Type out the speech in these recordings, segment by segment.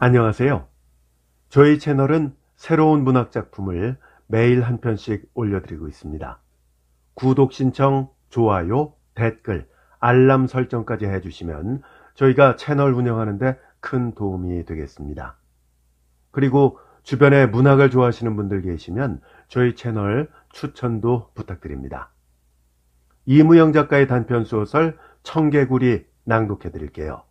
안녕하세요. 저희 채널은 새로운 문학 작품을 매일 한 편씩 올려드리고 있습니다. 구독 신청, 좋아요, 댓글, 알람 설정까지 해주시면 저희가 채널 운영하는데 큰 도움이 되겠습니다. 그리고 주변에 문학을 좋아하시는 분들 계시면 저희 채널 추천도 부탁드립니다. 이무영 작가의 단편 소설 청개구리 낭독해 드릴게요.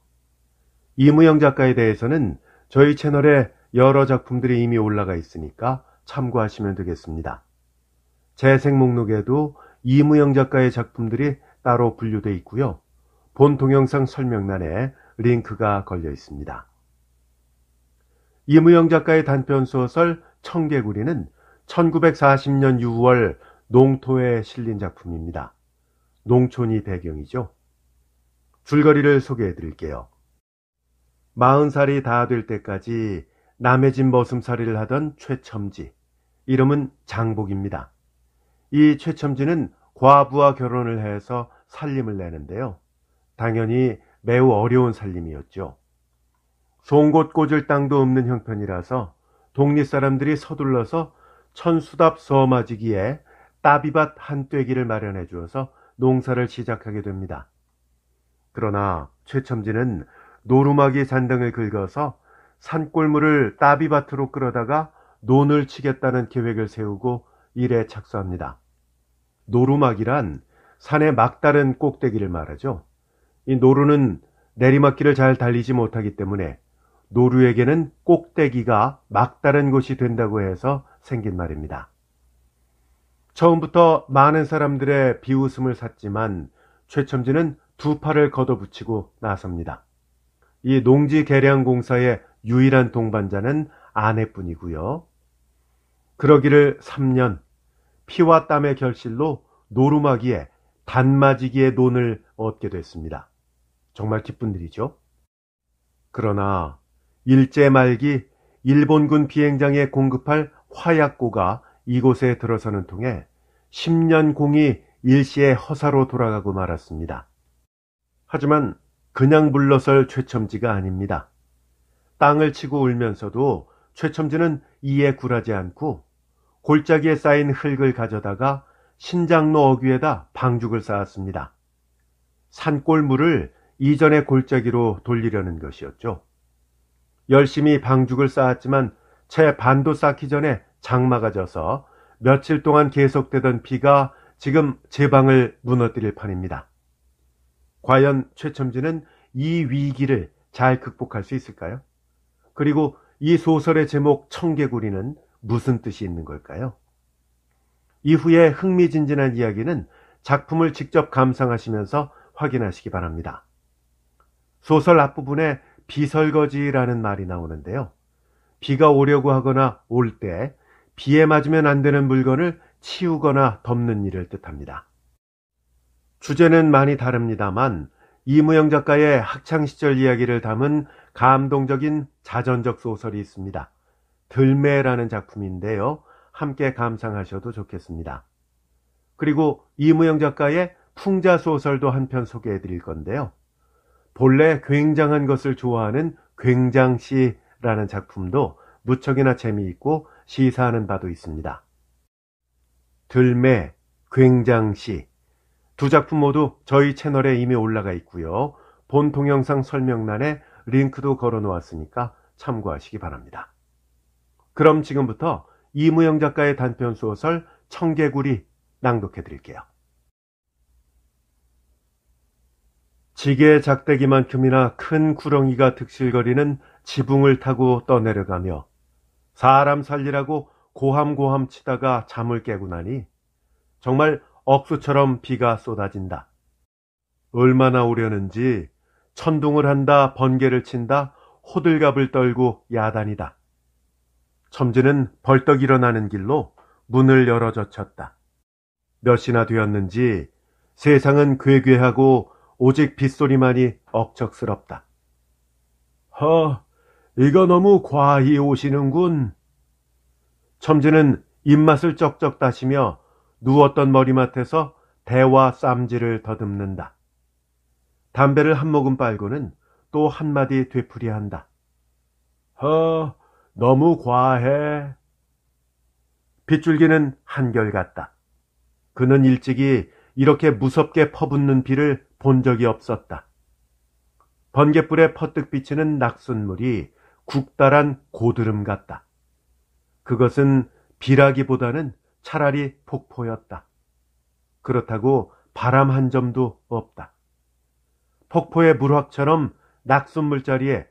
이무영 작가에 대해서는 저희 채널에 여러 작품들이 이미 올라가 있으니까 참고하시면 되겠습니다. 재생 목록에도 이무영 작가의 작품들이 따로 분류되어 있고요. 본 동영상 설명란에 링크가 걸려 있습니다. 이무영 작가의 단편 소설 청개구리는 1940년 6월 농토에 실린 작품입니다. 농촌이 배경이죠. 줄거리를 소개해 드릴게요. 마흔 살이 다 될 때까지 남의 집 머슴살이를 하던 최첨지. 이름은 장복입니다. 이 최첨지는 과부와 결혼을 해서 살림을 내는데요. 당연히 매우 어려운 살림이었죠. 송곳 꽂을 땅도 없는 형편이라서 독립 사람들이 서둘러서 천수답 서마지기에 따비밭 한 떼기를 마련해 주어서 농사를 시작하게 됩니다. 그러나 최첨지는 노루막이 잔등을 긁어서 산골물을 따비밭으로 끌어다가 논을 치겠다는 계획을 세우고 일에 착수합니다. 노루막이란 산의 막다른 꼭대기를 말하죠. 이 노루는 내리막길을 잘 달리지 못하기 때문에 노루에게는 꼭대기가 막다른 곳이 된다고 해서 생긴 말입니다. 처음부터 많은 사람들의 비웃음을 샀지만 최첨지는 두 팔을 걷어붙이고 나섭니다. 이 농지 개량 공사의 유일한 동반자는 아내뿐이고요. 그러기를 3년 피와 땀의 결실로 노루마기에 단마지기의 돈을 얻게 됐습니다. 정말 기쁜 일이죠. 그러나 일제 말기 일본군 비행장에 공급할 화약고가 이곳에 들어서는 통해 10년 공이 일시에 허사로 돌아가고 말았습니다. 하지만 그냥 물러설 최첨지가 아닙니다. 땅을 치고 울면서도 최첨지는 이에 굴하지 않고 골짜기에 쌓인 흙을 가져다가 신장로 어귀에다 방죽을 쌓았습니다. 산골물을 이전의 골짜기로 돌리려는 것이었죠. 열심히 방죽을 쌓았지만 채 반도 쌓기 전에 장마가 져서 며칠 동안 계속되던 비가 지금 제 방을 무너뜨릴 판입니다. 과연 최첨지는 이 위기를 잘 극복할 수 있을까요? 그리고 이 소설의 제목 청개구리는 무슨 뜻이 있는 걸까요? 이후에 흥미진진한 이야기는 작품을 직접 감상하시면서 확인하시기 바랍니다. 소설 앞부분에 비설거지라는 말이 나오는데요. 비가 오려고 하거나 올 때 비에 맞으면 안 되는 물건을 치우거나 덮는 일을 뜻합니다. 주제는 많이 다릅니다만 이무영 작가의 학창시절 이야기를 담은 감동적인 자전적 소설이 있습니다. 들매라는 작품인데요. 함께 감상하셔도 좋겠습니다. 그리고 이무영 작가의 풍자 소설도 한 편 소개해 드릴 건데요. 본래 굉장한 것을 좋아하는 굉장시라는 작품도 무척이나 재미있고 시사하는 바도 있습니다. 들매, 굉장시 두 작품 모두 저희 채널에 이미 올라가 있고요. 본 동영상 설명란에 링크도 걸어 놓았으니까 참고하시기 바랍니다. 그럼 지금부터 이무영 작가의 단편 소설 청개구리 낭독해 드릴게요. 지게 작대기만큼이나 큰 구렁이가 득실거리는 지붕을 타고 떠내려가며 사람 살리라고 고함고함 치다가 잠을 깨고 나니 정말 억수처럼 비가 쏟아진다. 얼마나 오려는지 천둥을 한다 번개를 친다 호들갑을 떨고 야단이다. 첨지는 벌떡 일어나는 길로 문을 열어 젖혔다. 몇이나 되었는지 세상은 괴괴하고 오직 빗소리만이 억척스럽다. 허, 이거 너무 과히 오시는군. 첨지는 입맛을 쩍쩍 다시며 누웠던 머리맡에서 대와 쌈지를 더듬는다. 담배를 한 모금 빨고는 또 한마디 되풀이한다. 허, 너무 과해. 빗줄기는 한결같다. 그는 일찍이 이렇게 무섭게 퍼붓는 비를 본 적이 없었다. 번갯불에 퍼뜩 비치는 낙순물이 국다란 고드름 같다. 그것은 비라기보다는 차라리 폭포였다. 그렇다고 바람 한 점도 없다. 폭포의 물확처럼 낙순 물자리에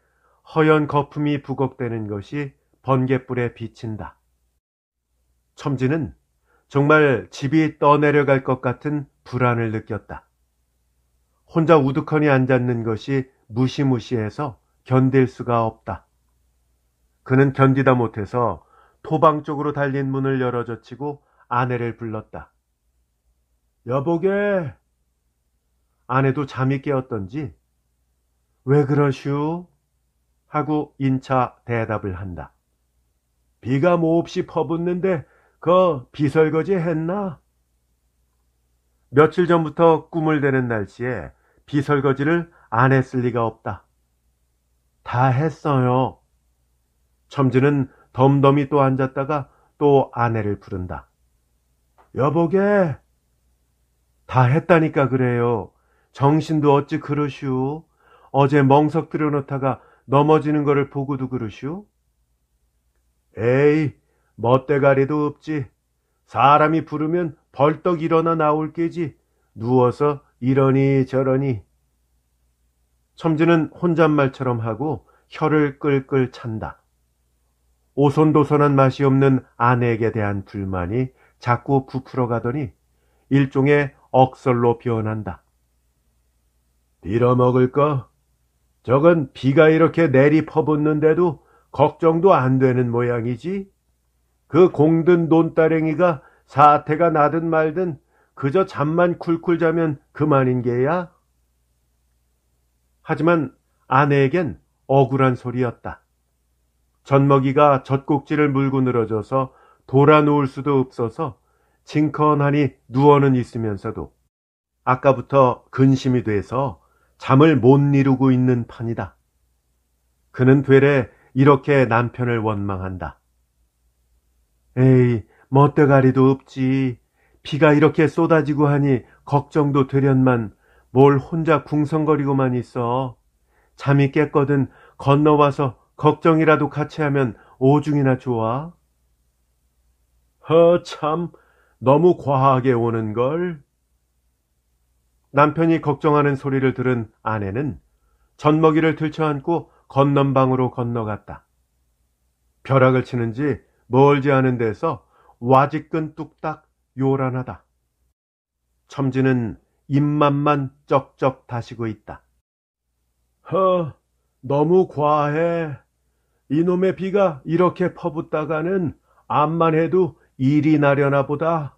허연 거품이 부걱대는 것이 번갯불에 비친다. 첨지는 정말 집이 떠내려갈 것 같은 불안을 느꼈다. 혼자 우두커니 앉았는 것이 무시무시해서 견딜 수가 없다. 그는 견디다 못해서 토방 쪽으로 달린 문을 열어젖히고 아내를 불렀다. 여보게! 아내도 잠이 깨었던지 왜 그러슈? 하고 인차 대답을 한다. 비가 몹시 뭐 퍼붓는데 그 비설거지 했나? 며칠 전부터 꿈을 대는 날씨에 비설거지를 안 했을 리가 없다. 다 했어요. 첨지는 덤덤히 또 앉았다가 또 아내를 부른다. 여보게! 다 했다니까 그래요. 정신도 어찌 그러시오? 어제 멍석 들여놓다가 넘어지는 거를 보고도 그러시오? 에이, 멋대가리도 없지. 사람이 부르면 벌떡 일어나 나올 게지. 누워서 이러니 저러니. 첨지는 혼잣말처럼 하고 혀를 끌끌 찬다. 오손도손한 맛이 없는 아내에게 대한 불만이 자꾸 부풀어 가더니 일종의 억설로 변한다. 빌어먹을까? 저건 비가 이렇게 내리 퍼붓는데도 걱정도 안 되는 모양이지? 그 공든 논따랭이가 사태가 나든 말든 그저 잠만 쿨쿨 자면 그만인 게야? 하지만 아내에겐 억울한 소리였다. 젖먹이가 젖꼭지를 물고 늘어져서 돌아 누울 수도 없어서 징컨하니 누워는 있으면서도 아까부터 근심이 돼서 잠을 못 이루고 있는 판이다. 그는 되레 이렇게 남편을 원망한다. 에이, 멋대가리도 없지. 비가 이렇게 쏟아지고 하니 걱정도 되련만 뭘 혼자 궁성거리고만 있어. 잠이 깼거든 건너와서 걱정이라도 같이 하면 오중이나 좋아. 허, 참, 너무 과하게 오는걸. 남편이 걱정하는 소리를 들은 아내는 젖먹이를 들쳐안고 건넌방으로 건너갔다. 벼락을 치는지 멀지 않은 데서 와지끈 뚝딱 요란하다. 첨지는 입맛만 쩍쩍 다시고 있다. 허, 너무 과해. 이놈의 비가 이렇게 퍼붓다가는 암만 해도 일이 나려나 보다.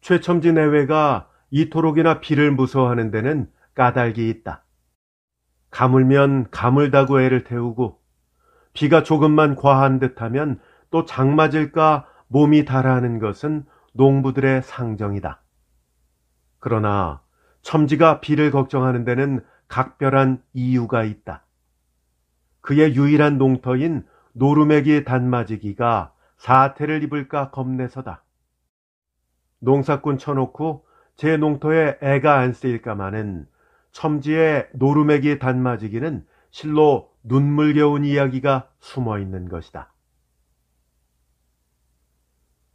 최첨진 해외가 이토록이나 비를 무서워하는 데는 까닭이 있다. 가물면 가물다고 애를 태우고 비가 조금만 과한 듯하면 또 장맞을까 몸이 달아하는 것은 농부들의 상정이다. 그러나 첨지가 비를 걱정하는 데는 각별한 이유가 있다. 그의 유일한 농터인 노루매기 단마지기가 사태를 입을까 겁내서다. 농사꾼 쳐놓고 제 농터에 애가 안 쓰일까마는 첨지의 노루매기 단마지기는 실로 눈물겨운 이야기가 숨어 있는 것이다.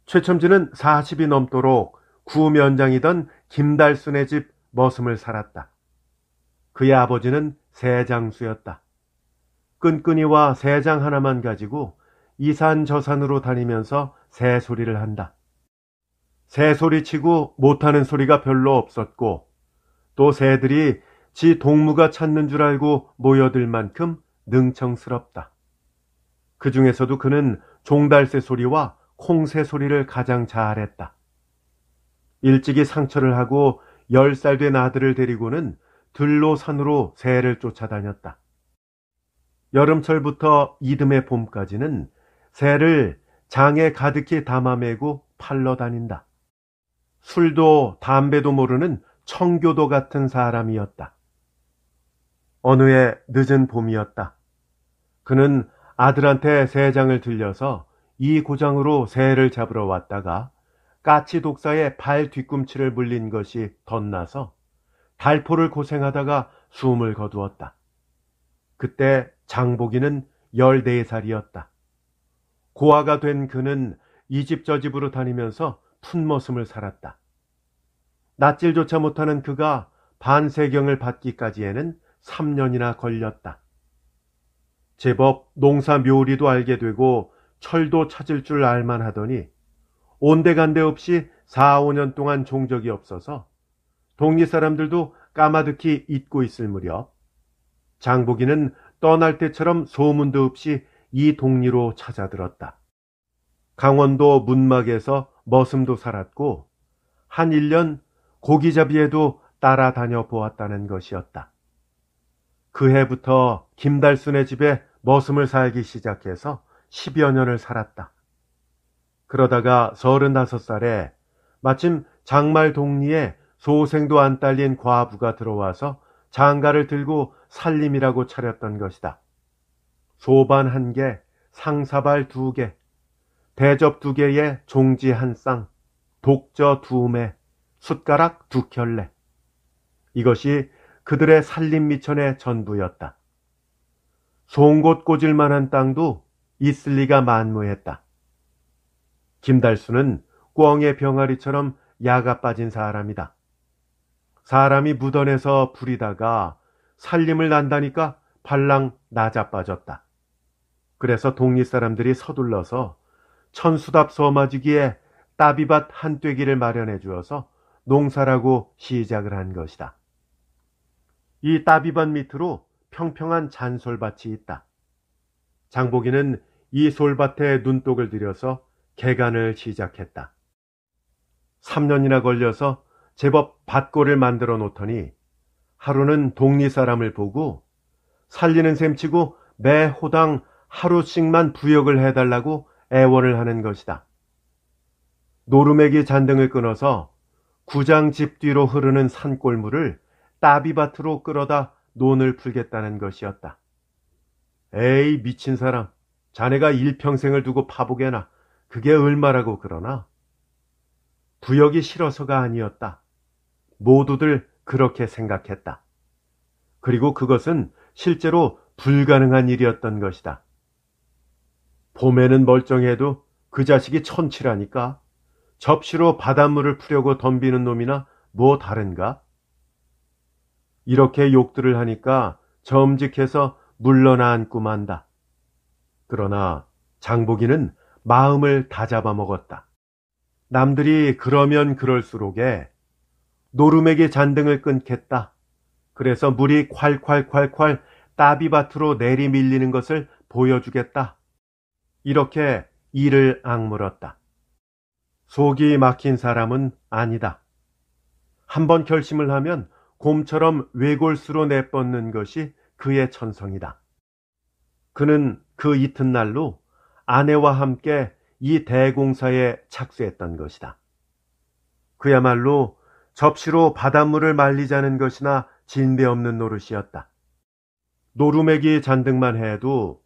최첨지는 40이 넘도록 구면장이던 김달순의 집 머슴을 살았다. 그의 아버지는 새장수였다 끈끈이와 새장 하나만 가지고 이산저 산으로 다니면서 새 소리를 한다. 새 소리치고 못하는 소리가 별로 없었고 또 새들이 지 동무가 찾는 줄 알고 모여들 만큼 능청스럽다. 그 중에서도 그는 종달새 소리와 콩새 소리를 가장 잘했다. 일찍이 상처를 하고 열 살 된 아들을 데리고는 들로 산으로 새를 쫓아다녔다. 여름철부터 이듬해 봄까지는 새를 장에 가득히 담아매고 팔러 다닌다. 술도 담배도 모르는 청교도 같은 사람이었다. 어느 해 늦은 봄이었다. 그는 아들한테 새장을 들려서 이 고장으로 새를 잡으러 왔다가 까치 독사의 발 뒤꿈치를 물린 것이 덧나서 달포를 고생하다가 숨을 거두었다. 그때 장보기는 14살이었다. 고아가 된 그는 이집저 집으로 다니면서 푼머슴을 살았다. 낯질조차 못하는 그가 반세경을 받기까지에는 3년이나 걸렸다. 제법 농사 묘리도 알게 되고 철도 찾을 줄 알만 하더니 온데간데 없이 4, 5년 동안 종적이 없어서 동리 사람들도 까마득히 잊고 있을 무렵 장보기는 떠날 때처럼 소문도 없이 이 동리로 찾아들었다. 강원도 문막에서 머슴도 살았고 한 1년 고기잡이에도 따라다녀 보았다는 것이었다. 그 해부터 김달순의 집에 머슴을 살기 시작해서 10여 년을 살았다. 그러다가 35살에 마침 장말 동리에 소생도 안 딸린 과부가 들어와서 장가를 들고 살림이라고 차렸던 것이다. 소반 한 개, 상사발 두 개, 대접 두 개에 종지 한 쌍, 독저 두 매, 숟가락 두 켤레. 이것이 그들의 살림 미천의 전부였다. 송곳 꽂을 만한 땅도 있을 리가 만무했다. 김달수는 꿩의 병아리처럼 야가 빠진 사람이다. 사람이 무던에서 부리다가 살림을 난다니까 발랑 나자빠졌다. 그래서 동리 사람들이 서둘러서 천수답 소마지기에 따비밭 한 떼기를 마련해 주어서 농사라고 시작을 한 것이다. 이 따비밭 밑으로 평평한 잔솔밭이 있다. 장보기는 이 솔밭에 눈독을 들여서 개간을 시작했다. 3년이나 걸려서 제법 밭골을 만들어 놓더니 하루는 동리 사람을 보고 살리는 셈치고 매 호당 하루씩만 부역을 해달라고 애원을 하는 것이다. 노루맥이 잔등을 끊어서 구장 집 뒤로 흐르는 산골물을 따비밭으로 끌어다 논을 풀겠다는 것이었다. 에이 미친 사람, 자네가 일평생을 두고 파보게나 그게 얼마라고 그러나? 부역이 싫어서가 아니었다. 모두들 그렇게 생각했다. 그리고 그것은 실제로 불가능한 일이었던 것이다. 봄에는 멀쩡해도 그 자식이 천치라니까 접시로 바닷물을 풀려고 덤비는 놈이나 뭐 다른가? 이렇게 욕들을 하니까 점직해서 물러나앉고 만다. 그러나 장보기는 마음을 다 잡아먹었다. 남들이 그러면 그럴수록에 노름에게 잔등을 끊겠다. 그래서 물이 콸콸콸콸 따비밭으로 내리밀리는 것을 보여주겠다. 이렇게 이를 악물었다. 속이 막힌 사람은 아니다. 한번 결심을 하면 곰처럼 외골수로 내뻗는 것이 그의 천성이다. 그는 그 이튿날로 아내와 함께 이 대공사에 착수했던 것이다. 그야말로 접시로 바닷물을 말리자는 것이나 진배 없는 노릇이었다. 노루맥이 잔등만 해도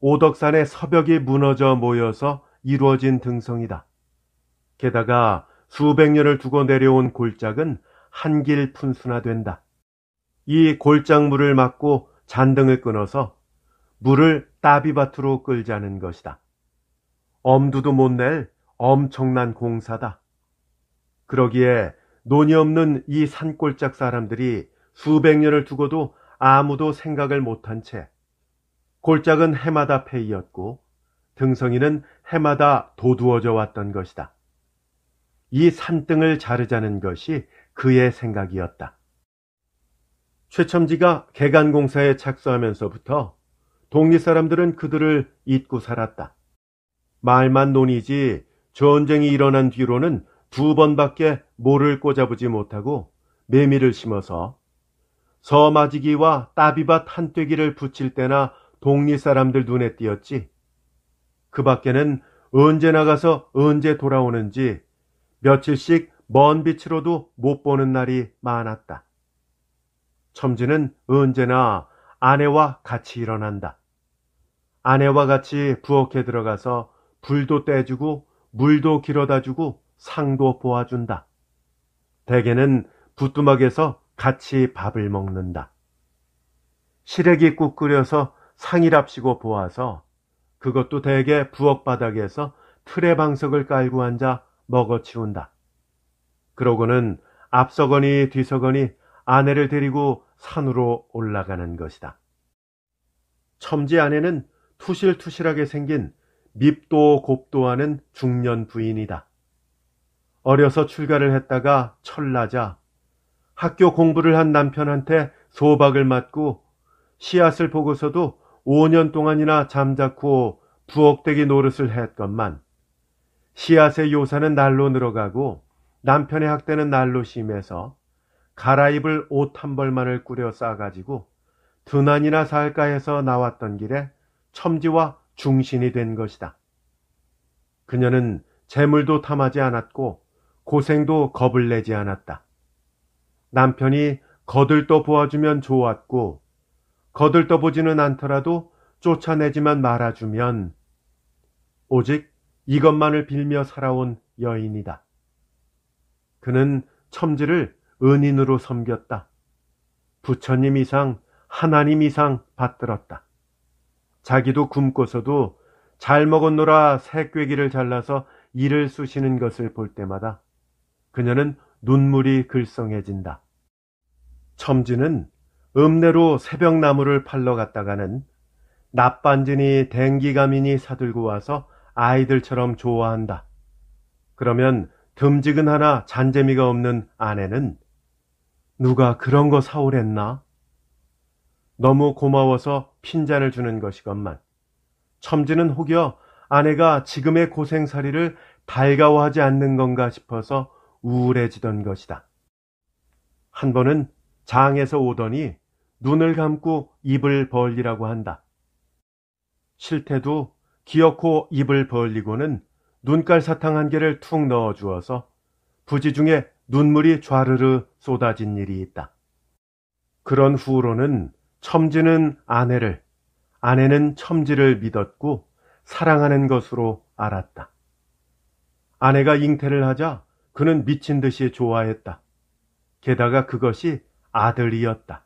오덕산의 서벽이 무너져 모여서 이루어진 등성이다. 게다가 수백 년을 두고 내려온 골짝은 한길 푼수나된다. 이골짝물을 막고 잔등을 끊어서 물을 따비밭으로 끌자는 것이다. 엄두도 못 낼 엄청난 공사다. 그러기에 논이 없는 이 산골짝 사람들이 수백 년을 두고도 아무도 생각을 못한 채 골짝은 해마다 폐이었고 등성이는 해마다 도두어져 왔던 것이다. 이 산등을 자르자는 것이 그의 생각이었다. 최첨지가 개간공사에 착수하면서부터 동리 사람들은 그들을 잊고 살았다. 말만 논이지 전쟁이 일어난 뒤로는 두 번밖에 모를 꼬잡지 못하고 매미를 심어서 서마지기와 따비밭 한때기를 붙일 때나 동리 사람들 눈에 띄었지. 그 밖에는 언제 나가서 언제 돌아오는지 며칠씩 먼 빛으로도 못 보는 날이 많았다. 첨지는 언제나 아내와 같이 일어난다. 아내와 같이 부엌에 들어가서 불도 떼주고 물도 길어다 주고 상도 보아준다. 대개는 부뚜막에서 같이 밥을 먹는다. 시래기 국 끓여서 상이랍시고 보아서 그것도 대개 부엌 바닥에서 틀에 방석을 깔고 앉아 먹어치운다. 그러고는 앞서거니 뒤서거니 아내를 데리고 산으로 올라가는 것이다. 첨지 아내는 투실투실하게 생긴 밉도 곱도 하는 중년 부인이다. 어려서 출가를 했다가 철나자 학교 공부를 한 남편한테 소박을 맞고 씨앗을 보고서도 5년 동안이나 잠자코 부엌대기 노릇을 했건만 씨앗의 요사는 날로 늘어가고 남편의 학대는 날로 심해서 갈아입을 옷 한 벌만을 꾸려 싸가지고 드난이나 살까 해서 나왔던 길에 첨지와 중신이 된 것이다. 그녀는 재물도 탐하지 않았고 고생도 겁을 내지 않았다. 남편이 거들떠 보아주면 좋았고 거들떠 보지는 않더라도 쫓아내지만 말아주면 오직 이것만을 빌며 살아온 여인이다. 그는 첨지를 은인으로 섬겼다. 부처님 이상, 하나님 이상 받들었다. 자기도 굶고서도 잘 먹었노라 새꾀기를 잘라서 이를 쑤시는 것을 볼 때마다 그녀는 눈물이 글썽해진다. 첨지는 읍내로 새벽나무를 팔러 갔다가는 낮반지니댕기감이니 사들고 와서 아이들처럼 좋아한다. 그러면 듬직은하나 잔재미가 없는 아내는 누가 그런 거 사오랬나? 너무 고마워서 핀잔을 주는 것이건만 첨지는 혹여 아내가 지금의 고생살이를 달가워하지 않는 건가 싶어서 우울해지던 것이다. 한 번은 장에서 오더니 눈을 감고 입을 벌리라고 한다. 실태도 기어코 입을 벌리고는 눈깔 사탕 한 개를 툭 넣어 주어서 부지 중에 눈물이 좌르르 쏟아진 일이 있다. 그런 후로는 첨지는 아내를, 아내는 첨지를 믿었고 사랑하는 것으로 알았다. 아내가 잉태를 하자 그는 미친 듯이 좋아했다. 게다가 그것이 아들이었다.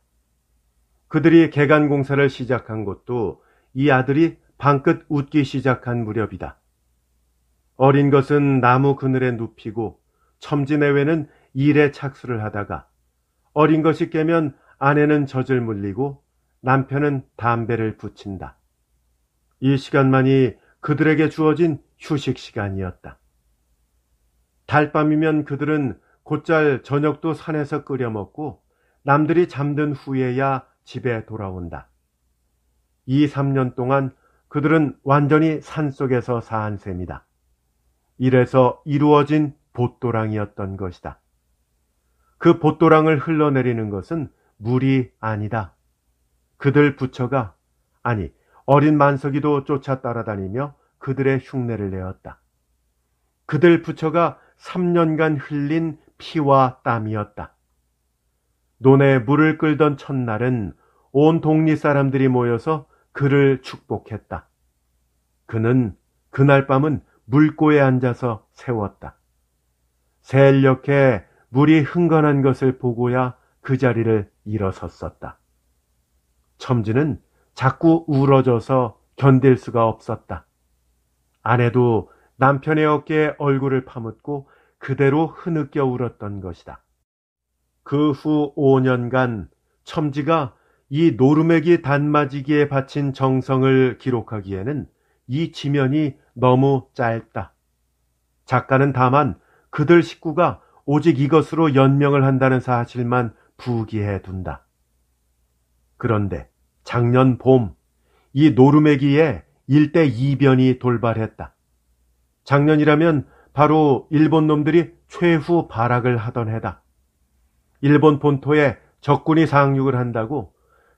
그들이 개간 공사를 시작한 것도 이 아들이 방긋 웃기 시작한 무렵이다. 어린 것은 나무 그늘에 눕히고 첨지내외는 일에 착수를 하다가 어린 것이 깨면 아내는 젖을 물리고 남편은 담배를 붙인다. 이 시간만이 그들에게 주어진 휴식 시간이었다. 달밤이면 그들은 곧잘 저녁도 산에서 끓여 먹고 남들이 잠든 후에야 집에 돌아온다. 2, 3년 동안 그들은 완전히 산 속에서 사한 셈이다. 이래서 이루어진 보도랑이었던 것이다. 그보도랑을 흘러내리는 것은 물이 아니다. 그들 부처가 아니 어린 만석이도 쫓아 따라다니며 그들의 흉내를 내었다. 그들 부처가 3년간 흘린 피와 땀이었다. 논에 물을 끌던 첫날은 온 동리 사람들이 모여서 그를 축복했다. 그는 그날 밤은 물고에 앉아서 세웠다. 새력해 물이 흥건한 것을 보고야 그 자리를 일어섰었다. 첨지는 자꾸 울어져서 견딜 수가 없었다. 아내도 남편의 어깨에 얼굴을 파묻고 그대로 흐느껴 울었던 것이다. 그 후 5년간 첨지가 이 노루매기 단마지기에 바친 정성을 기록하기에는 이 지면이 너무 짧다. 작가는 다만 그들 식구가 오직 이것으로 연명을 한다는 사실만 부기해 둔다. 그런데 작년 봄, 이 노루매기에 일대 이변이 돌발했다. 작년이라면 바로 일본 놈들이 최후 발악을 하던 해다. 일본 본토에 적군이 상륙을 한다고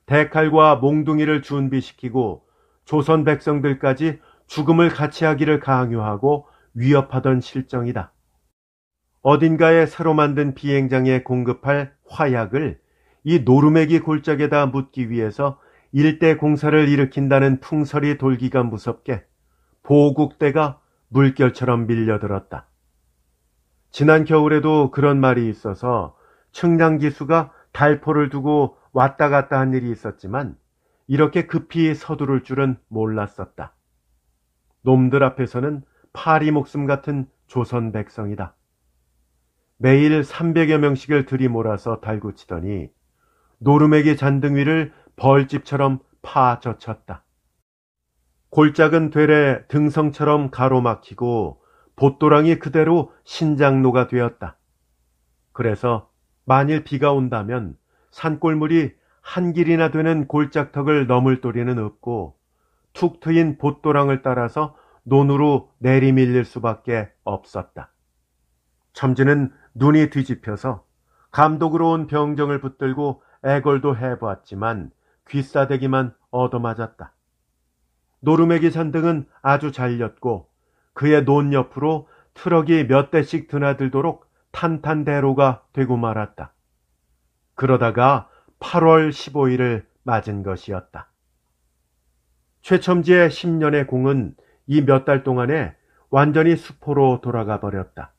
대칼과 몽둥이를 준비시키고 조선 백성들까지 죽음을 같이 하기를 강요하고 위협하던 실정이다. 어딘가에 새로 만든 비행장에 공급할 화약을 이노르매기 골짜기에다 묻기 위해서 일대 공사를 일으킨다는 풍설이 돌기가 무섭게 보국대가 물결처럼 밀려들었다. 지난 겨울에도 그런 말이 있어서 측량기수가 달포를 두고 왔다 갔다 한 일이 있었지만 이렇게 급히 서두를 줄은 몰랐었다. 놈들 앞에서는 파리 목숨 같은 조선 백성이다. 매일 300여 명씩을 들이몰아서 달구치더니 노름에게 잔등 위를 벌집처럼 파젖혔다. 골짝은 되레 등성처럼 가로막히고 보또랑이 그대로 신장로가 되었다. 그래서 만일 비가 온다면 산골물이 한 길이나 되는 골짝턱을 넘을 도리는 없고 툭 트인 보또랑을 따라서 논으로 내리밀릴 수밖에 없었다. 첨지는 눈이 뒤집혀서 감독으로 온 병정을 붙들고 애걸도 해보았지만 귀싸대기만 얻어맞았다. 노르메 기산 등은 아주 잘렸고 그의 논 옆으로 트럭이 몇 대씩 드나들도록 탄탄대로가 되고 말았다. 그러다가 8월 15일을 맞은 것이었다. 최첨지의 10년의 공은 이 몇 달 동안에 완전히 수포로 돌아가 버렸다.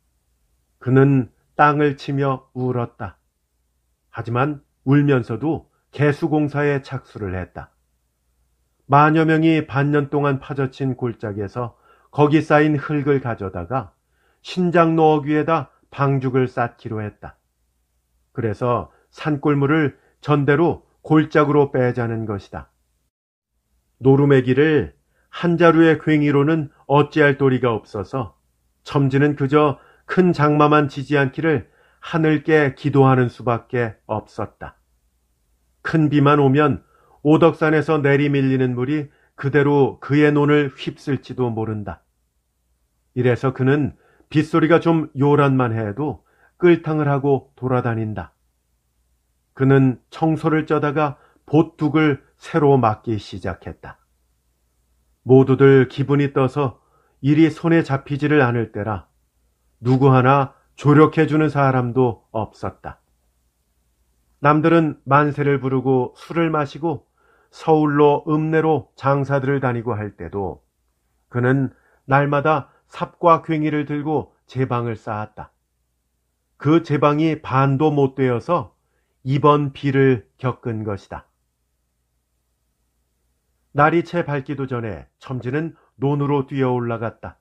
그는 땅을 치며 울었다. 하지만 울면서도 개수공사에 착수를 했다. 만여 명이 반년 동안 파져친 골짜기에서 거기 쌓인 흙을 가져다가 신장 노억 위에다 방죽을 쌓기로 했다. 그래서 산골물을 전대로 골짜기로 빼자는 것이다. 노루매기를 한 자루의 괭이로는 어찌할 도리가 없어서 첨지는 그저 큰 장마만 지지 않기를 하늘께 기도하는 수밖에 없었다. 큰 비만 오면 오덕산에서 내리밀리는 물이 그대로 그의 논을 휩쓸지도 모른다. 이래서 그는 빗소리가 좀 요란만 해도 끌탕을 하고 돌아다닌다. 그는 청소를 쪄다가 보뚝을 새로 막기 시작했다. 모두들 기분이 떠서 일이 손에 잡히지를 않을 때라 누구 하나 조력해주는 사람도 없었다. 남들은 만세를 부르고 술을 마시고 서울로 읍내로 장사들을 다니고 할 때도 그는 날마다 삽과 괭이를 들고 제방을 쌓았다. 그 제방이 반도 못 되어서 이번 비를 겪은 것이다. 날이 채 밝기도 전에 첨지는 논으로 뛰어 올라갔다.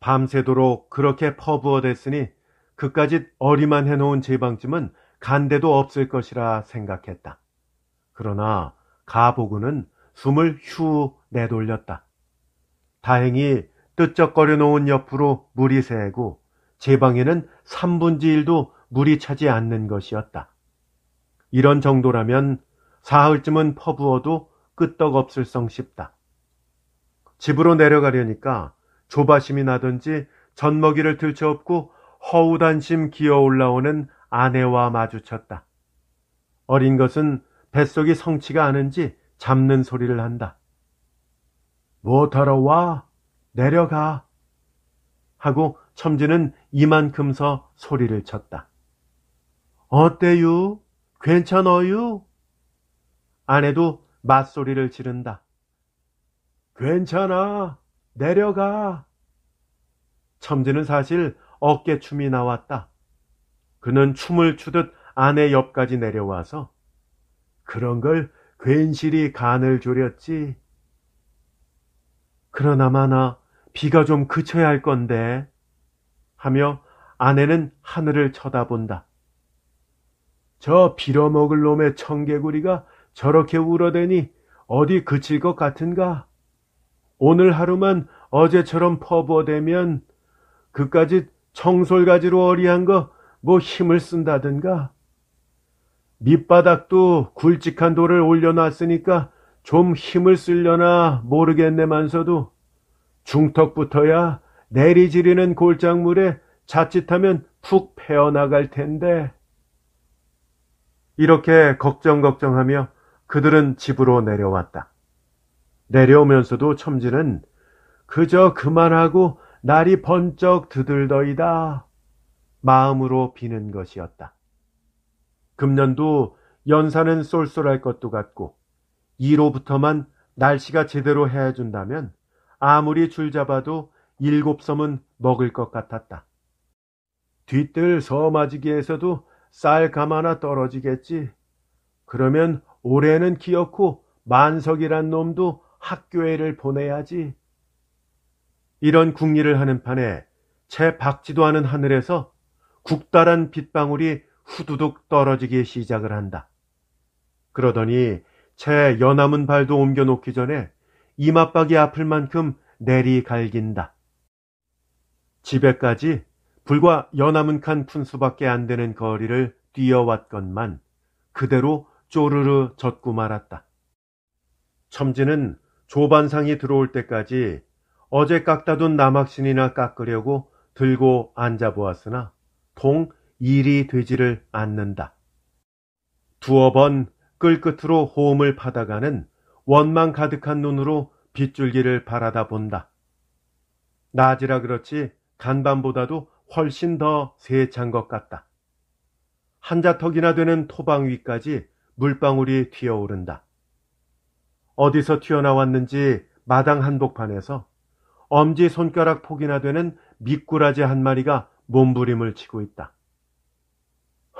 밤새도록 그렇게 퍼부어댔으니 그까지 어리만 해놓은 제방쯤은 간데도 없을 것이라 생각했다. 그러나 가보고는 숨을 휴 내돌렸다. 다행히 뜨쩍거려 놓은 옆으로 물이 새고 제 방에는 3분지 1도 물이 차지 않는 것이었다. 이런 정도라면 사흘쯤은 퍼부어도 끄떡없을 성 싶다. 집으로 내려가려니까 조바심이 나던지 젖먹이를 들쳐업고 허우단심 기어 올라오는 아내와 마주쳤다. 어린 것은 뱃속이 성치가 않은지 잡는 소리를 한다. 못하러 뭐 와? 내려가. 하고 첨지는 이만큼 서 소리를 쳤다. 어때유? 괜찮어유? 아내도 맞소리를 지른다. 괜찮아. 내려가. 첨지는 사실 어깨춤이 나왔다. 그는 춤을 추듯 아내 옆까지 내려와서 그런 걸 괜시리 간을 졸였지. 그러나마 나 비가 좀 그쳐야 할 건데 하며 아내는 하늘을 쳐다본다. 저 빌어먹을 놈의 청개구리가 저렇게 울어대니 어디 그칠 것 같은가? 오늘 하루만 어제처럼 퍼부어대면 그까지 청솔가지로 어리한 거 뭐 힘을 쓴다든가? 밑바닥도 굵직한 돌을 올려놨으니까 좀 힘을 쓸려나 모르겠네만서도 중턱부터야 내리지리는골짜물에 자칫하면 푹 패어나갈 텐데. 이렇게 걱정걱정하며 그들은 집으로 내려왔다. 내려오면서도 첨지는 그저 그만하고 날이 번쩍 드들더이다 마음으로 비는 것이었다. 금년도 연산은 쏠쏠할 것도 같고 2로부터만 날씨가 제대로 해준다면 아무리 줄 잡아도 일곱 섬은 먹을 것 같았다. 뒤뜰 서마지기에서도 쌀 가마나 떨어지겠지. 그러면 올해는 기어코 만석이란 놈도 학교회를 보내야지. 이런 궁리를 하는 판에 채 박지도 않은 하늘에서 국다란 빗방울이 후두둑 떨어지기 시작을 한다. 그러더니 채 연함은 발도 옮겨놓기 전에 이마박이 아플 만큼 내리갈긴다. 집에까지 불과 연함은 칸 푼수밖에 안 되는 거리를 뛰어왔건만 그대로 쪼르르 젖고 말았다. 첨지는 조반상이 들어올 때까지 어제 깎다둔 남학신이나 깎으려고 들고 앉아보았으나 통 일이 되지를 않는다. 두어 번 끌끝으로 호흡을 받아가는 원망 가득한 눈으로 빗줄기를 바라다 본다. 낮이라 그렇지 간밤보다도 훨씬 더 세찬 것 같다. 한자턱이나 되는 토방 위까지 물방울이 튀어오른다. 어디서 튀어나왔는지 마당 한복판에서 엄지 손가락 폭이나 되는 미꾸라지 한 마리가 몸부림을 치고 있다.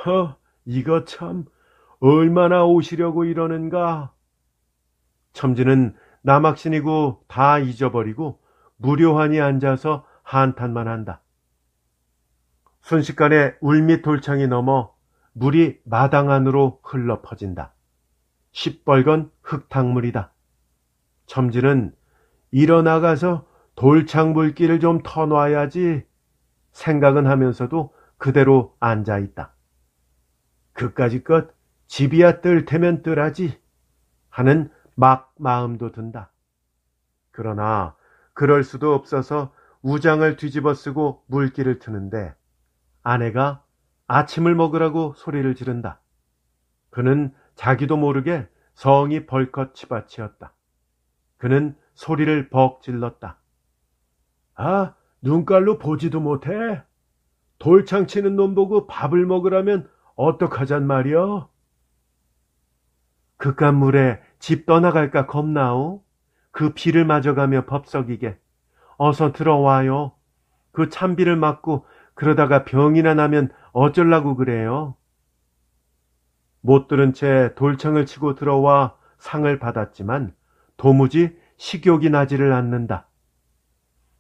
허, 이거 참 얼마나 오시려고 이러는가. 첨지는 남학신이고 다 잊어버리고 무료한이 앉아서 한탄만 한다. 순식간에 울밑 돌창이 넘어 물이 마당 안으로 흘러 퍼진다. 시뻘건 흙탕물이다. 첨지는 일어나가서 돌창 물기를 좀 터놔야지 생각은 하면서도 그대로 앉아있다. 그까지껏 집이야 뜰 테면 뜰하지 하는 막 마음도 든다. 그러나 그럴 수도 없어서 우장을 뒤집어 쓰고 물기를 트는데 아내가 아침을 먹으라고 소리를 지른다. 그는 자기도 모르게 성이 벌컥 치받치었다. 그는 소리를 벅 질렀다. 아, 눈깔로 보지도 못해. 돌창 치는 놈 보고 밥을 먹으라면 어떡하잔 말이여? 그깟 물에 집 떠나갈까 겁나오? 그 비를 맞아가며 법석이게. 어서 들어와요. 그 찬비를 맞고 그러다가 병이나 나면 어쩔라고 그래요. 못 들은 채 돌창을 치고 들어와 상을 받았지만 도무지 식욕이 나지를 않는다.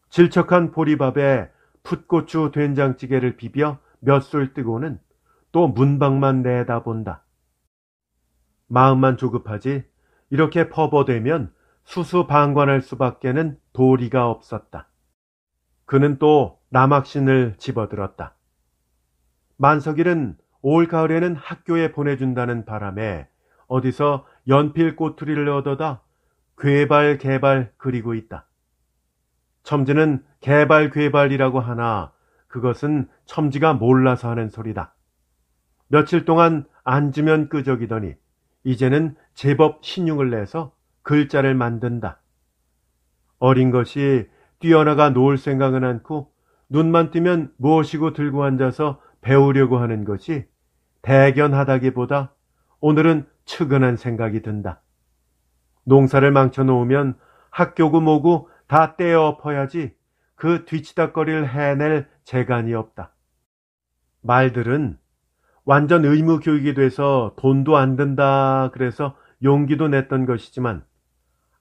질척한 보리밥에 풋고추 된장찌개를 비벼 몇 술 뜨고는 또 문방만 내다본다. 마음만 조급하지 이렇게 퍼버되면 수수방관할 수밖에는 도리가 없었다. 그는 또 남학신을 집어들었다. 만석일은 올 가을에는 학교에 보내준다는 바람에 어디서 연필 꼬투리를 얻어다 괴발 개발 그리고 있다. 첨지는 개발 괴발이라고 하나 그것은 첨지가 몰라서 하는 소리다. 며칠 동안 앉으면 끄적이더니 이제는 제법 신용을 내서 글자를 만든다. 어린 것이 뛰어나가 놓을 생각은 않고 눈만 뜨면 무엇이고 들고 앉아서 배우려고 하는 것이 대견하다기보다 오늘은 측은한 생각이 든다. 농사를 망쳐놓으면 학교고 뭐고 다 떼어엎어야지 그 뒤치다거리를 해낼 재간이 없다. 말들은 완전 의무 교육이 돼서 돈도 안 든다 그래서 용기도 냈던 것이지만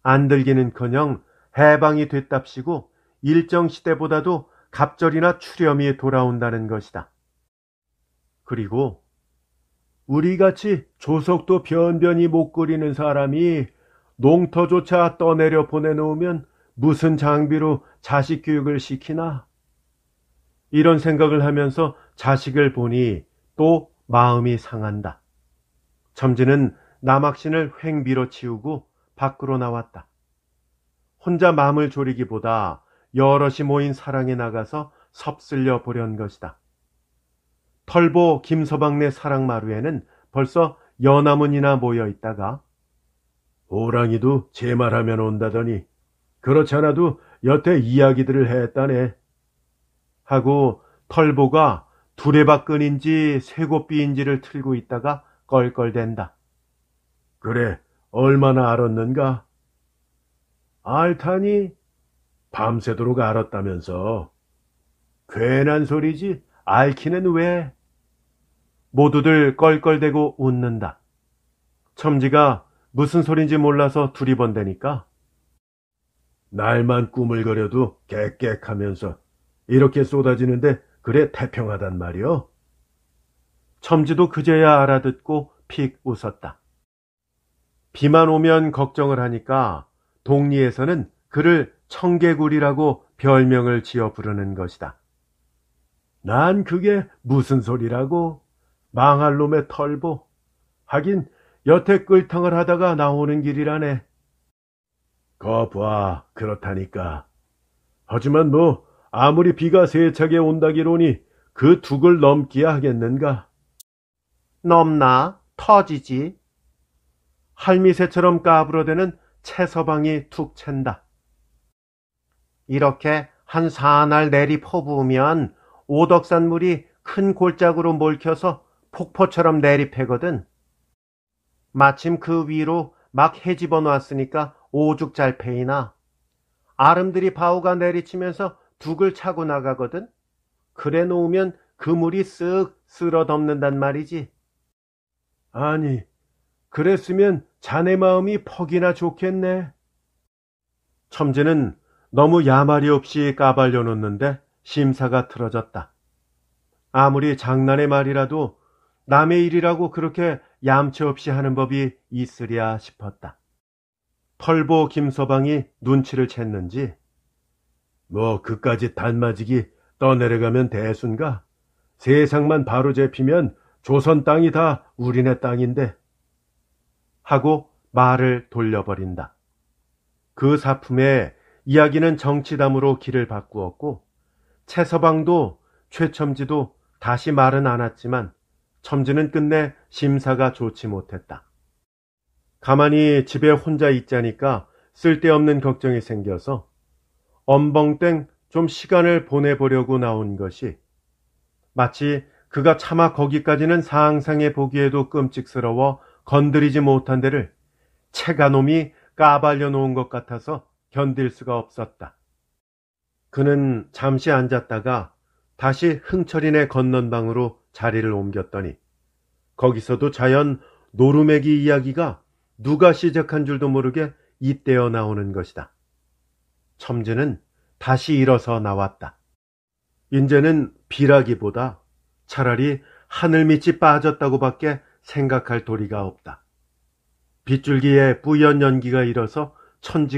안 들기는커녕 해방이 됐답시고 일정 시대보다도 갑절이나 출렴이 돌아온다는 것이다. 그리고 우리같이 조석도 변변히 못 그리는 사람이 농터조차 떠내려 보내놓으면 무슨 장비로 자식 교육을 시키나? 이런 생각을 하면서 자식을 보니 또 마음이 상한다. 점지는 남학신을 횡비로치우고 밖으로 나왔다. 혼자 마음을 졸이기보다 여럿이 모인 사랑에 나가서 섭슬려 보려는 것이다. 털보 김서방네 사랑마루에는 벌써 연화문이나 모여 있다가 오랑이도제 말하면 온다더니 그렇지않아도 여태 이야기들을 했다네 하고 털보가 두레박근인지 쇠고삐인지를 틀고 있다가 껄껄댄다. 그래, 얼마나 알았는가? 알타니? 밤새도록 알았다면서. 괜한 소리지, 알키는 왜? 모두들 껄껄대고 웃는다. 첨지가 무슨 소린지 몰라서 두리번대니까. 날만 꿈을 그려도 객객하면서 이렇게 쏟아지는데 그래 태평하단 말이오 첨지도 그제야 알아듣고 픽 웃었다. 비만 오면 걱정을 하니까 동리에서는 그를 청개구리라고 별명을 지어 부르는 것이다. 난 그게 무슨 소리라고 망할 놈의 털보 하긴 여태 끌탕을 하다가 나오는 길이라네. 거봐 부 그렇다니까. 하지만 뭐 아무리 비가 세차게 온다기로니 그 둑을 넘기야 하겠는가? 넘나 터지지. 할미새처럼 까불어대는 채서방이 툭 챈다. 이렇게 한 사날 내리 퍼부으면 오덕산 물이 큰 골짝으로 몰켜서 폭포처럼 내리패거든. 마침 그 위로 막 해집어 놨으니까 오죽 잘 패이나. 아름들이 바우가 내리치면서 둑을 차고 나가거든. 그래 놓으면 그물이 쓱 쓸어 덮는단 말이지. 아니, 그랬으면 자네 마음이 퍽이나 좋겠네. 첨지는 너무 야말이 없이 까발려 놓는데 심사가 틀어졌다. 아무리 장난의 말이라도 남의 일이라고 그렇게 얌체없이 하는 법이 있으랴 싶었다. 털보 김서방이 눈치를 챘는지 뭐 그까지 단마지기 떠내려가면 대순가? 세상만 바로 잡히면 조선 땅이 다 우리네 땅인데. 하고 말을 돌려버린다. 그 사품에 이야기는 정치담으로 길을 바꾸었고 채서방도 최첨지도 다시 말은 않았지만 첨지는 끝내 심사가 좋지 못했다. 가만히 집에 혼자 있자니까 쓸데없는 걱정이 생겨서 엄벙땡 좀 시간을 보내보려고 나온 것이 마치 그가 차마 거기까지는 상상해 보기에도 끔찍스러워 건드리지 못한 데를 체가놈이 까발려 놓은 것 같아서 견딜 수가 없었다. 그는 잠시 앉았다가 다시 흥철이네 건넌방으로 자리를 옮겼더니 거기서도 자연 노루매기 이야기가 누가 시작한 줄도 모르게 입대어 나오는 것이다. 첨지는 다시 일어서 나왔다. 인제는 비라기보다 차라리 하늘밑이 빠졌다고밖에 생각할 도리가 없다. 빗줄기에 뿌연 연기가 일어서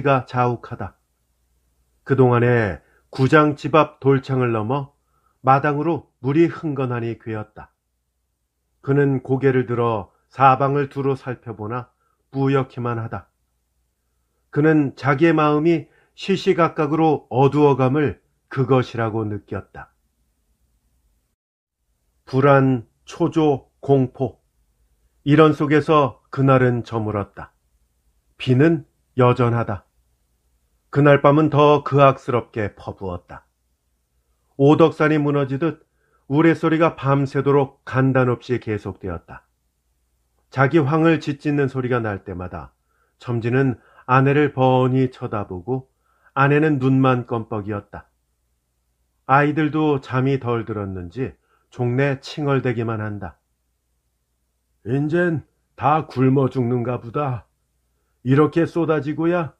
천지가 자욱하다. 그동안에 구장 집 앞 돌창을 넘어 마당으로 물이 흥건하니 괴었다. 그는 고개를 들어 사방을 두루 살펴보나 뿌옇기만 하다. 그는 자기의 마음이 시시각각으로 어두워감을 그것이라고 느꼈다. 불안, 초조, 공포. 이런 속에서 그날은 저물었다. 비는 여전하다. 그날 밤은 더 그악스럽게 퍼부었다. 오덕산이 무너지듯 우레소리가 밤새도록 간단없이 계속되었다. 자기 황을 짓짓는 소리가 날 때마다 첨지는 아내를 번히 쳐다보고 아내는 눈만 껌뻑이었다. 아이들도 잠이 덜 들었는지 종래 칭얼대기만 한다. 인젠 다 굶어 죽는가 보다. 이렇게 쏟아지고야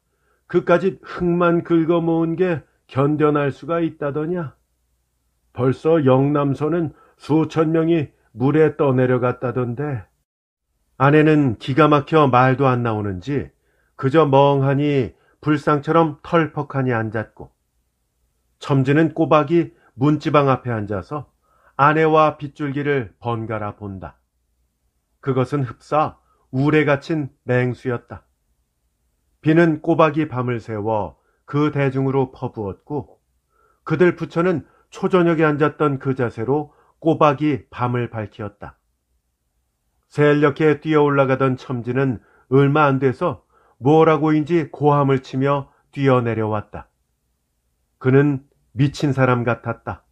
그까지 흙만 긁어 모은 게 견뎌날 수가 있다더냐. 벌써 영남선은 수천 명이 물에 떠내려갔다던데. 아내는 기가 막혀 말도 안 나오는지 그저 멍하니 불상처럼 털퍽하니 앉았고 첨지는 꼬박이 문지방 앞에 앉아서 아내와 빗줄기를 번갈아 본다. 그것은 흡사 우레 가친 맹수였다. 비는 꼬박이 밤을 세워그 대중으로 퍼부었고 그들 부처는 초저녁에 앉았던 그 자세로 꼬박이 밤을 밝히었다. 새력에 뛰어 올라가던 첨지는 얼마 안 돼서 뭐라고인지 고함을 치며 뛰어내려왔다. 그는 미친 사람 같았다.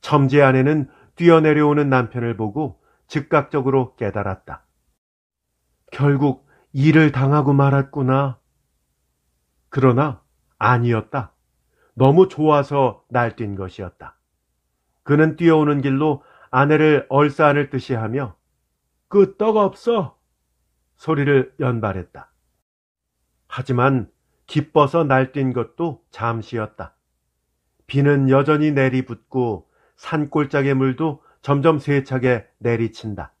첨지 아내는 뛰어내려오는 남편을 보고 즉각적으로 깨달았다. 결국 일을 당하고 말았구나. 그러나 아니었다. 너무 좋아서 날뛴 것이었다. 그는 뛰어오는 길로 아내를 얼싸안을 듯이 하며 끄떡없어 그 소리를 연발했다. 하지만 기뻐서 날뛴 것도 잠시였다. 비는 여전히 내리붓고 산골짜기 물도 점점 세차게 내리친다.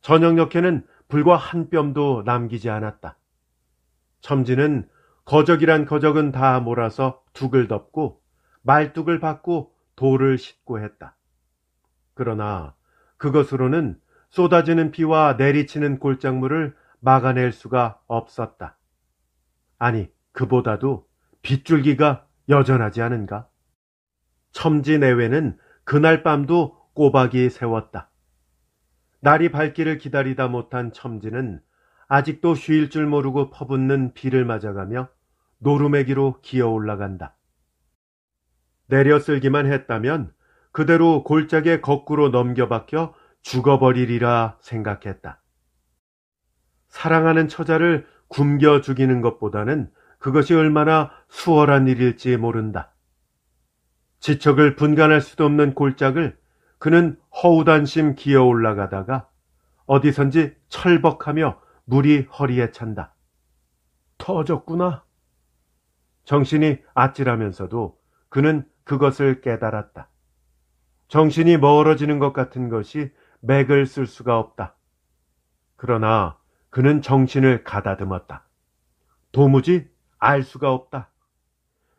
저녁녘에는 불과 한 뼘도 남기지 않았다. 첨지는 거적이란 거적은 다 몰아서 둑을 덮고 말뚝을 받고 돌을 싣고 했다. 그러나 그것으로는 쏟아지는 비와 내리치는 골짜물을 막아낼 수가 없었다. 아니 그보다도 빗줄기가 여전하지 않은가? 첨지 내외는 그날 밤도 꼬박이 세웠다. 날이 밝기를 기다리다 못한 첨지는 아직도 쉴 줄 모르고 퍼붓는 비를 맞아가며 노루매기로 기어 올라간다. 내려쓸기만 했다면 그대로 골짜기에 거꾸로 넘겨박혀 죽어버리리라 생각했다. 사랑하는 처자를 굶겨 죽이는 것보다는 그것이 얼마나 수월한 일일지 모른다. 지척을 분간할 수도 없는 골짝을 그는 허우단심 기어 올라가다가 어디선지 철벅하며 물이 허리에 찬다. 터졌구나. 정신이 아찔하면서도 그는 그것을 깨달았다. 정신이 멀어지는 것 같은 것이 맥을 쓸 수가 없다. 그러나 그는 정신을 가다듬었다. 도무지 알 수가 없다.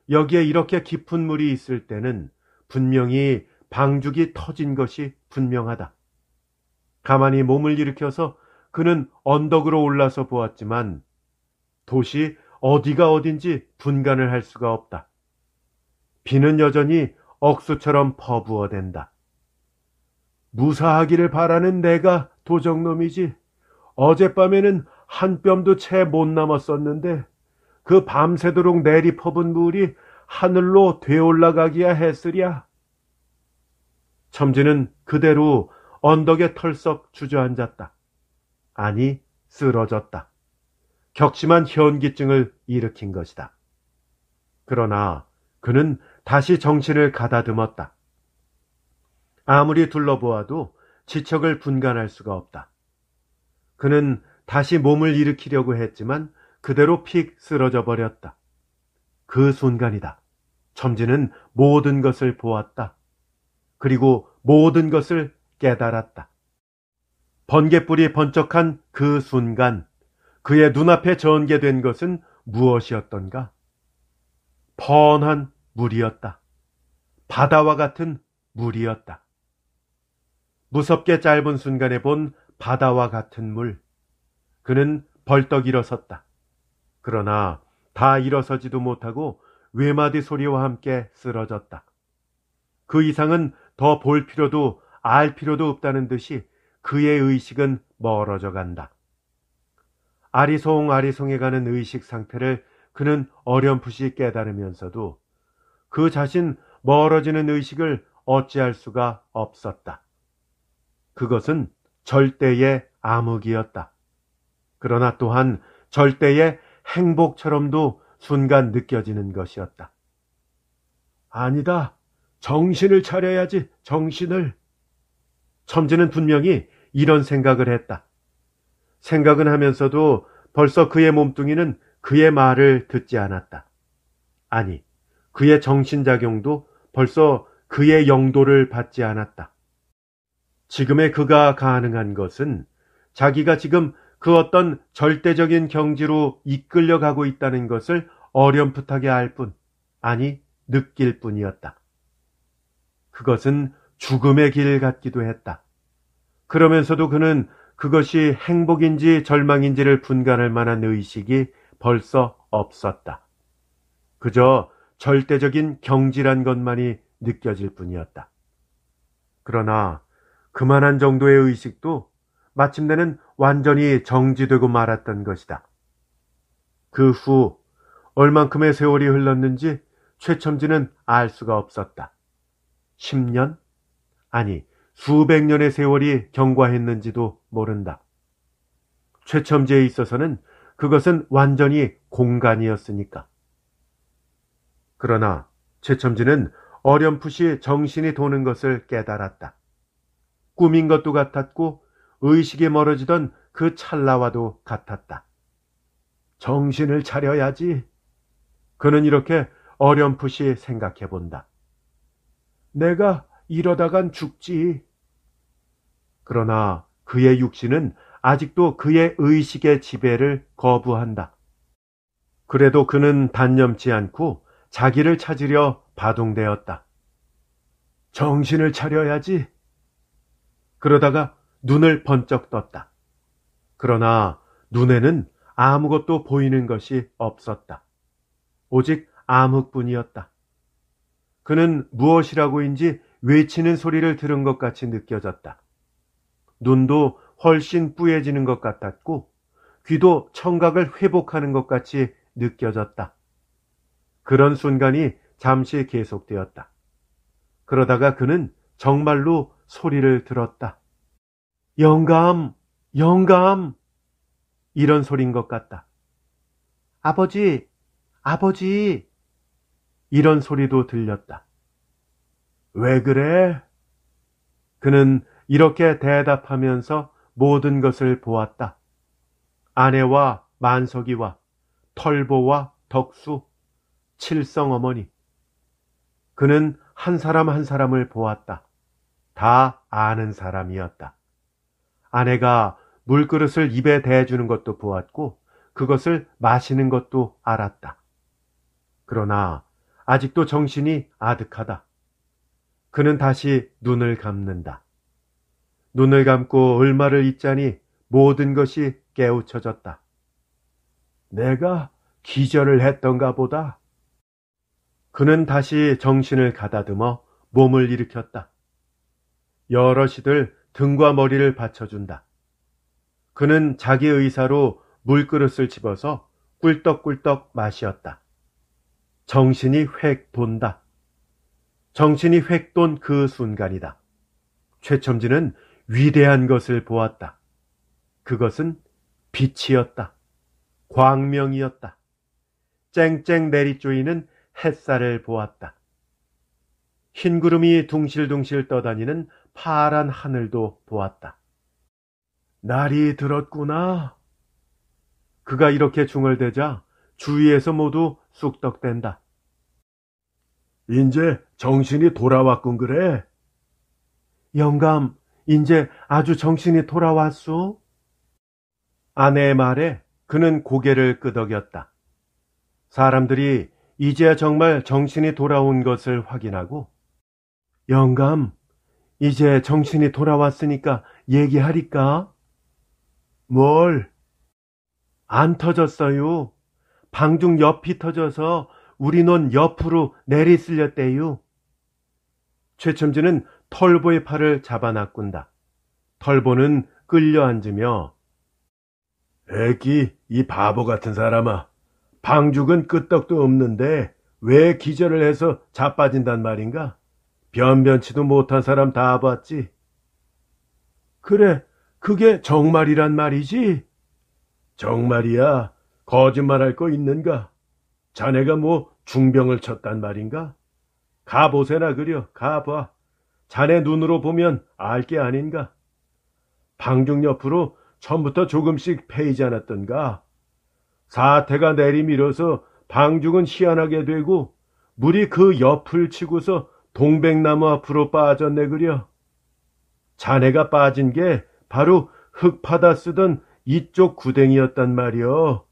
여기에 이렇게 깊은 물이 있을 때는 분명히 방죽이 터진 것이 분명하다. 가만히 몸을 일으켜서 그는 언덕으로 올라서 보았지만 도시 어디가 어딘지 분간을 할 수가 없다. 비는 여전히 억수처럼 퍼부어댄다. 무사하기를 바라는 내가 도적놈이지. 어젯밤에는 한 뼘도 채 못 남았었는데 그 밤새도록 내리 퍼붓은 물이 하늘로 되올라가기야 했으랴. 첨지는 그대로 언덕에 털썩 주저앉았다. 아니, 쓰러졌다. 격심한 현기증을 일으킨 것이다. 그러나 그는 다시 정신을 가다듬었다. 아무리 둘러보아도 지척을 분간할 수가 없다. 그는 다시 몸을 일으키려고 했지만 그대로 픽 쓰러져 버렸다. 그 순간이다. 첨지는 모든 것을 보았다. 그리고 모든 것을 깨달았다. 번개불이 번쩍한 그 순간 그의 눈앞에 전개된 것은 무엇이었던가? 펀한 물이었다. 바다와 같은 물이었다. 무섭게 짧은 순간에 본 바다와 같은 물. 그는 벌떡 일어섰다. 그러나 다 일어서지도 못하고 외마디 소리와 함께 쓰러졌다. 그 이상은 더 볼 필요도 알 필요도 없다는 듯이 그의 의식은 멀어져 간다. 아리송 아리송에 가는 의식 상태를 그는 어렴풋이 깨달으면서도 그 자신 멀어지는 의식을 어찌할 수가 없었다. 그것은 절대의 암흑이었다. 그러나 또한 절대의 행복처럼도 순간 느껴지는 것이었다. 아니다. 정신을 차려야지. 정신을. 첨지는 분명히 이런 생각을 했다. 생각은 하면서도 벌써 그의 몸뚱이는 그의 말을 듣지 않았다. 아니, 그의 정신작용도 벌써 그의 영도를 받지 않았다. 지금의 그가 가능한 것은 자기가 지금 그 어떤 절대적인 경지로 이끌려 가고 있다는 것을 어렴풋하게 알 뿐, 아니, 느낄 뿐이었다. 그것은 죽음의 길 같기도 했다. 그러면서도 그는 그것이 행복인지 절망인지를 분간할 만한 의식이 벌써 없었다. 그저 절대적인 경지란 것만이 느껴질 뿐이었다. 그러나 그만한 정도의 의식도 마침내는 완전히 정지되고 말았던 것이다. 그 후 얼만큼의 세월이 흘렀는지 최첨지는 알 수가 없었다. 10년? 아니, 수백 년의 세월이 경과했는지도 모른다. 최첨지에 있어서는 그것은 완전히 공간이었으니까. 그러나 최첨지는 어렴풋이 정신이 도는 것을 깨달았다. 꿈인 것도 같았고 의식이 멀어지던 그 찰나와도 같았다. 정신을 차려야지. 그는 이렇게 어렴풋이 생각해 본다. 내가 이러다간 죽지. 그러나 그의 육신은 아직도 그의 의식의 지배를 거부한다. 그래도 그는 단념치 않고 자기를 찾으려 바둥대었다. 정신을 차려야지. 그러다가 눈을 번쩍 떴다. 그러나 눈에는 아무것도 보이는 것이 없었다. 오직 암흑뿐이었다. 그는 무엇이라고인지 외치는 소리를 들은 것 같이 느껴졌다. 눈도 훨씬 뿌얘지는 것 같았고 귀도 청각을 회복하는 것 같이 느껴졌다. 그런 순간이 잠시 계속되었다. 그러다가 그는 정말로 소리를 들었다. 영감, 영감! 이런 소린 것 같다. 아버지, 아버지! 이런 소리도 들렸다. 왜 그래? 그는 이렇게 대답하면서 모든 것을 보았다. 아내와 만석이와 털보와 덕수, 칠성 어머니. 그는 한 사람 한 사람을 보았다. 다 아는 사람이었다. 아내가 물그릇을 입에 대주는 것도 보았고 그것을 마시는 것도 알았다. 그러나 아직도 정신이 아득하다. 그는 다시 눈을 감는다. 눈을 감고 얼마를 잊자니 모든 것이 깨우쳐졌다. 내가 기절을 했던가 보다. 그는 다시 정신을 가다듬어 몸을 일으켰다. 여럿이들 등과 머리를 받쳐준다. 그는 자기 의사로 물그릇을 집어서 꿀떡꿀떡 마시었다. 정신이 획 돈다. 정신이 획 돈 그 순간이다. 최첨지는 위대한 것을 보았다. 그것은 빛이었다. 광명이었다. 쨍쨍 내리쪼이는 햇살을 보았다. 흰 구름이 둥실둥실 떠다니는 파란 하늘도 보았다. 날이 들었구나. 그가 이렇게 중얼대자 주위에서 모두 쑥덕댄다. 이제 정신이 돌아왔군 그래? 영감, 이제 아주 정신이 돌아왔소? 아내의 말에 그는 고개를 끄덕였다. 사람들이 이제야 정말 정신이 돌아온 것을 확인하고 영감, 이제 정신이 돌아왔으니까 얘기하리까? 뭘? 안 터졌어요. 방중 옆이 터져서 우리 논 옆으로 내리쓸렸대요. 최첨지는 털보의 팔을 잡아놨군다. 털보는 끌려 앉으며 애기 이 바보 같은 사람아 방죽은 끄떡도 없는데 왜 기절을 해서 자빠진단 말인가? 변변치도 못한 사람 다 봤지? 그래, 그게 정말이란 말이지? 정말이야, 거짓말할 거 있는가? 자네가 뭐 중병을 쳤단 말인가? 가보세나 그려, 가봐. 자네 눈으로 보면 알 게 아닌가? 방중 옆으로 처음부터 조금씩 패이지 않았던가? 사태가 내리밀어서 방중은 희한하게 되고 물이 그 옆을 치고서 동백나무 앞으로 빠졌네그려 자네가 빠진 게 바로 흙 파다 쓰던 이쪽 구댕이였단 말이여.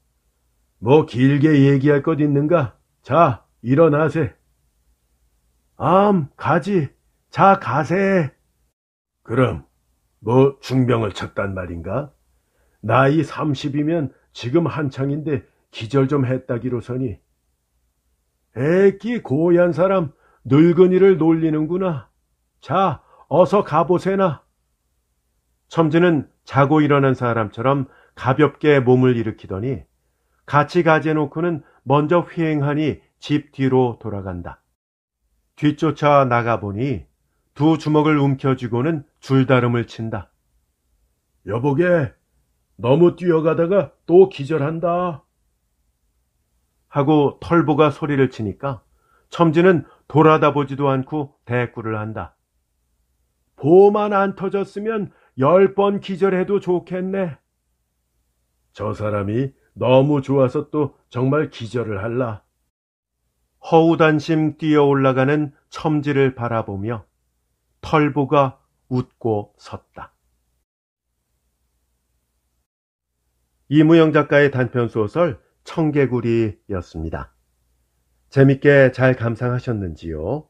뭐 길게 얘기할 것 있는가? 자, 일어나세. 암, 가지. 자, 가세. 그럼 뭐 중병을 쳤단 말인가? 나이 30이면 지금 한창인데 기절 좀 했다기로서니. 에끼 고얀 사람 늙은이를 놀리는구나. 자, 어서 가보세나. 첨지는 자고 일어난 사람처럼 가볍게 몸을 일으키더니 같이 가지놓고는 먼저 휘행하니 집 뒤로 돌아간다. 뒤쫓아 나가보니 두 주먹을 움켜쥐고는 줄다름을 친다. 여보게, 너무 뛰어가다가 또 기절한다. 하고 털보가 소리를 치니까 첨지는 돌아다보지도 않고 대꾸를 한다. 보만 안 터졌으면 열 번 기절해도 좋겠네. 저 사람이 너무 좋아서 또 정말 기절을 할라. 허우단심 뛰어 올라가는 첨지를 바라보며 털보가 웃고 섰다. 이무영 작가의 단편 소설 청개구리였습니다. 재밌게 잘 감상하셨는지요?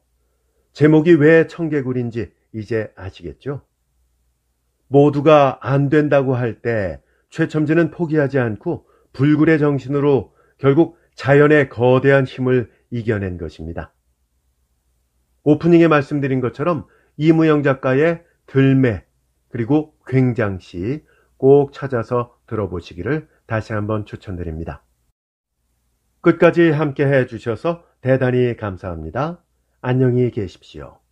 제목이 왜 청개구리인지 이제 아시겠죠? 모두가 안 된다고 할 때 최첨지는 포기하지 않고 불굴의 정신으로 결국 자연의 거대한 힘을 이겨낸 것입니다. 오프닝에 말씀드린 것처럼 이무영 작가의 들매 그리고 굉장시 꼭 찾아서 들어보시기를 다시 한번 추천드립니다. 끝까지 함께 해 주셔서 대단히 감사합니다. 안녕히 계십시오.